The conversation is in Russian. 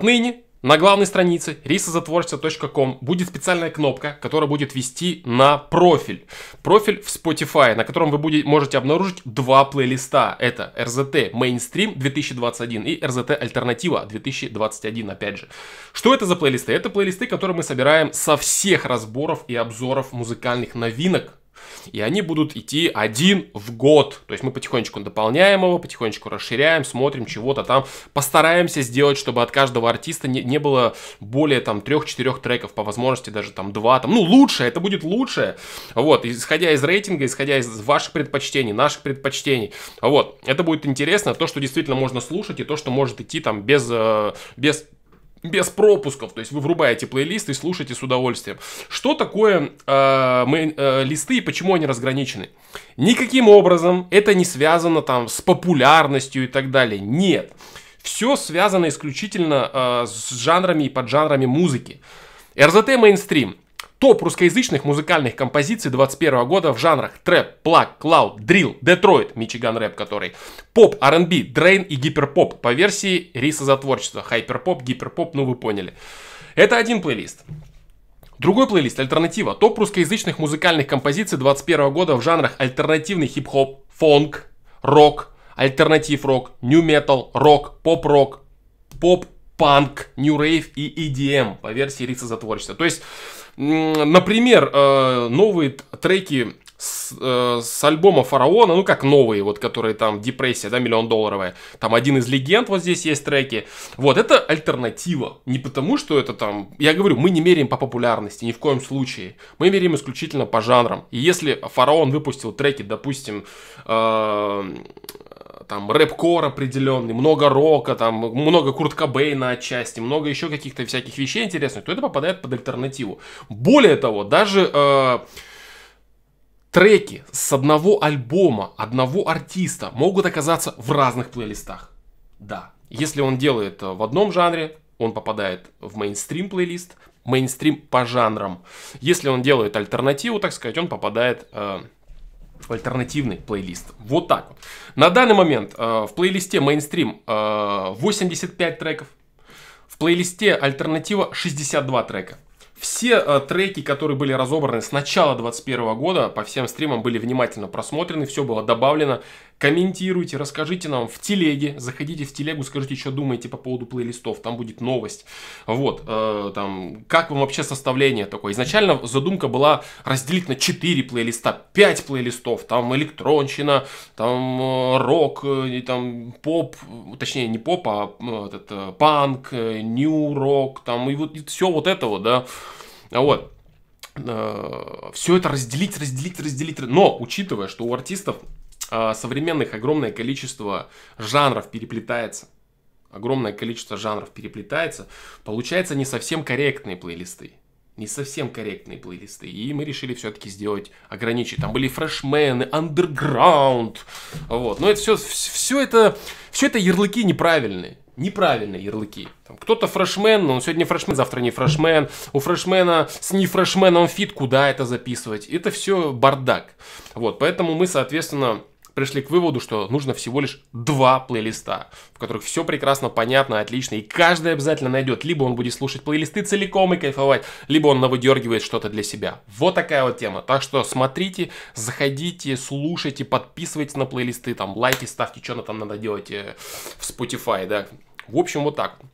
Отныне на главной странице рисозатворчество.com будет специальная кнопка, которая будет вести на профиль. Профиль в Spotify, на котором вы будете, можете обнаружить два плейлиста. Это RZT Mainstream 2021 и RZT Альтернатива 2021, опять же. Что это за плейлисты? Это плейлисты, которые мы собираем со всех разборов и обзоров музыкальных новинок и они будут идти один в год. То есть мы потихонечку дополняем его, потихонечку расширяем, смотрим чего-то там. Постараемся сделать, чтобы от каждого артиста не, не было более там 3-4 треков, по возможности даже там 2. Там, ну, лучше, это будет лучше. Вот, исходя из рейтинга, исходя из ваших предпочтений, наших предпочтений. Вот, это будет интересно, то, что действительно можно слушать и то, что может идти там без, э, без без пропусков. То есть вы врубаете плейлист и слушаете с удовольствием. Что такое э, мейн, э, листы и почему они разграничены? Никаким образом это не связано там с популярностью и так далее. Нет. Все связано исключительно э, с жанрами и поджанрами музыки. РЗТ мейнстрим Топ русскоязычных музыкальных композиций 21 года в жанрах трэп, плак, клауд, дрил, Детройт, Мичиган рэп который, поп, R&B, дрейн и гиперпоп по версии Риса за творчество, хайперпоп, гиперпоп, ну вы поняли. Это один плейлист. Другой плейлист «Альтернатива» – топ русскоязычных музыкальных композиций 21 года в жанрах альтернативный хип-хоп, фонг, рок, альтернатив рок, нью метал, рок, поп-рок, поп-панк, нью рейв и EDM эм по версии Риса за творчество. То есть Например, э, новые треки с, э, с альбома Фараона, ну как новые, вот которые там депрессия, да, миллион долларовая. Там один из легенд, вот здесь есть треки. Вот, это альтернатива. Не потому, что это там, я говорю, мы не меряем по популярности, ни в коем случае. Мы меряем исключительно по жанрам. И если Фараон выпустил треки, допустим, э, там рэп-кор определенный, много рока, там много Курт Кобейна отчасти, много еще каких-то всяких вещей интересных, то это попадает под альтернативу. Более того, даже э, треки с одного альбома, одного артиста могут оказаться в разных плейлистах. Да, если он делает э, в одном жанре, он попадает в мейнстрим плейлист, мейнстрим по жанрам. Если он делает альтернативу, так сказать, он попадает э, альтернативный плейлист. Вот так вот. На данный момент э, в плейлисте мейнстрим э, 85 треков, в плейлисте альтернатива 62 трека. Все э, треки, которые были разобраны с начала 2021 года, по всем стримам были внимательно просмотрены, все было добавлено комментируйте, расскажите нам в телеге, заходите в телегу, скажите, что думаете по поводу плейлистов, там будет новость. Вот, э, там, как вам вообще составление такое? Изначально задумка была разделить на 4 плейлиста, 5 плейлистов, там электронщина, там э, рок, э, и там поп, точнее не поп, а э, этот это, панк, э, нью рок, там и вот и все вот этого, да. Вот все это разделить, разделить, разделить. Но, учитывая, что у артистов а, современных огромное количество жанров переплетается. Огромное количество жанров переплетается. Получается не совсем корректные плейлисты. Не совсем корректные плейлисты. И мы решили все-таки сделать, ограничить. Там были фрешмены, андерграунд. Вот. Но это все, все это, все это ярлыки неправильные неправильные ярлыки. Там, кто-то фрешмен, но он сегодня фрешмен, завтра не фрешмен. У фрешмена с не фрешменом фит, куда это записывать? Это все бардак. Вот, поэтому мы, соответственно, пришли к выводу, что нужно всего лишь два плейлиста, в которых все прекрасно, понятно, отлично, и каждый обязательно найдет. Либо он будет слушать плейлисты целиком и кайфовать, либо он навыдергивает что-то для себя. Вот такая вот тема. Так что смотрите, заходите, слушайте, подписывайтесь на плейлисты, там лайки ставьте, что там надо делать э, в Spotify, да. В общем, вот так.